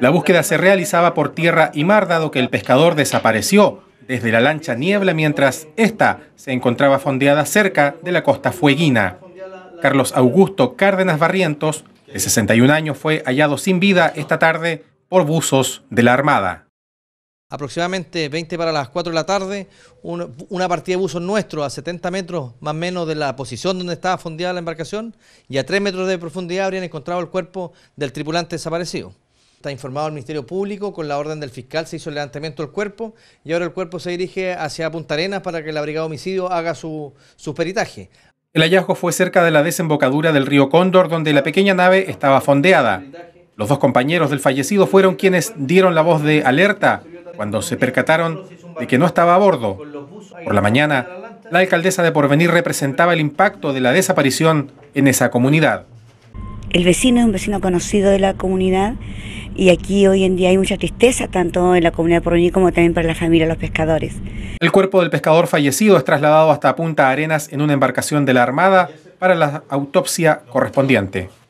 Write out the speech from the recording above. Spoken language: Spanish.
La búsqueda se realizaba por tierra y mar, dado que el pescador desapareció desde la lancha Niebla mientras esta se encontraba fondeada cerca de la costa fueguina. Carlos Augusto Cárdenas Barrientos, de 61 años, fue hallado sin vida esta tarde por buzos de la Armada. Aproximadamente 20 para las 4 de la tarde, una partida de buzos nuestro a 70 metros más o menos de la posición donde estaba fondeada la embarcación y a 3 metros de profundidad habrían encontrado el cuerpo del tripulante desaparecido. Está informado el Ministerio Público, con la orden del fiscal se hizo el levantamiento del cuerpo y ahora el cuerpo se dirige hacia Punta Arenas para que la Brigada Homicidio haga su, su peritaje. El hallazgo fue cerca de la desembocadura del río Cóndor, donde la pequeña nave estaba fondeada. Los dos compañeros del fallecido fueron quienes dieron la voz de alerta cuando se percataron de que no estaba a bordo. Por la mañana, la alcaldesa de Porvenir representaba el impacto de la desaparición en esa comunidad. El vecino es un vecino conocido de la comunidad y aquí hoy en día hay mucha tristeza tanto en la comunidad porvenir como también para la familia de los pescadores. El cuerpo del pescador fallecido es trasladado hasta Punta Arenas en una embarcación de la Armada para la autopsia correspondiente.